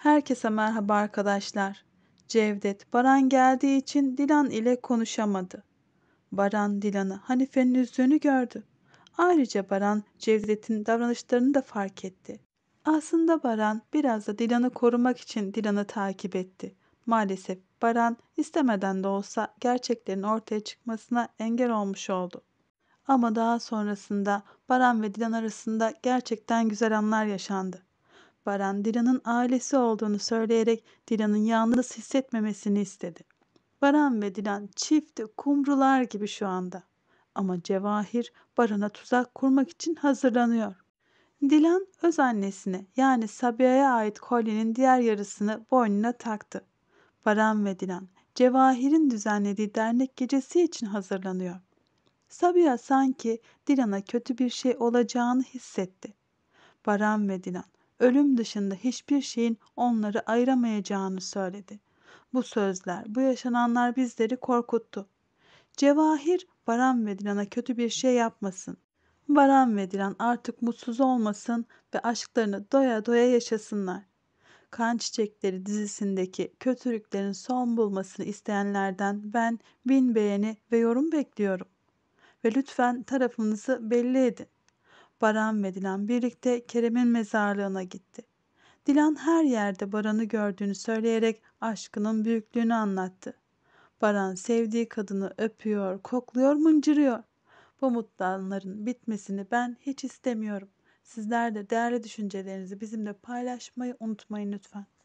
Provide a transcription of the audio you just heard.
Herkese merhaba arkadaşlar. Cevdet, Baran geldiği için Dilan ile konuşamadı. Baran Dilan'ı Hanife'nin üzdüğünü gördü. Ayrıca Baran Cevdet'in davranışlarını da fark etti. Aslında Baran biraz da Dilan'ı korumak için Dilan'ı takip etti. Maalesef Baran istemeden de olsa gerçeklerin ortaya çıkmasına engel olmuş oldu. Ama daha sonrasında Baran ve Dilan arasında gerçekten güzel anlar yaşandı. Baran Dilan'ın ailesi olduğunu söyleyerek Dilan'ın yalnız hissetmemesini istedi. Baran ve Dilan çifti kumrular gibi şu anda. Ama Cevahir Baran'a tuzak kurmak için hazırlanıyor. Dilan öz annesine yani Sabiha'ya ait kolyenin diğer yarısını boynuna taktı. Baran ve Dilan Cevahir'in düzenlediği dernek gecesi için hazırlanıyor. Sabiha sanki Dilan'a kötü bir şey olacağını hissetti. Baran ve Dilan ölüm dışında hiçbir şeyin onları ayıramayacağını söyledi. Bu sözler, bu yaşananlar bizleri korkuttu. Cevahir Baran ve Dilan'a kötü bir şey yapmasın. Baran ve Dilan artık mutsuz olmasın ve aşklarını doya doya yaşasınlar. Kan Çiçekleri dizisindeki kötülüklerin son bulmasını isteyenlerden ben bin beğeni ve yorum bekliyorum. Ve lütfen tarafınızı belli edin. Baran ve Dilan birlikte Kerem'in mezarlığına gitti. Dilan her yerde Baran'ı gördüğünü söyleyerek aşkının büyüklüğünü anlattı. Baran sevdiği kadını öpüyor, kokluyor, mıncırıyor. Bu mutlu anların bitmesini ben hiç istemiyorum. Sizler de değerli düşüncelerinizi bizimle paylaşmayı unutmayın lütfen.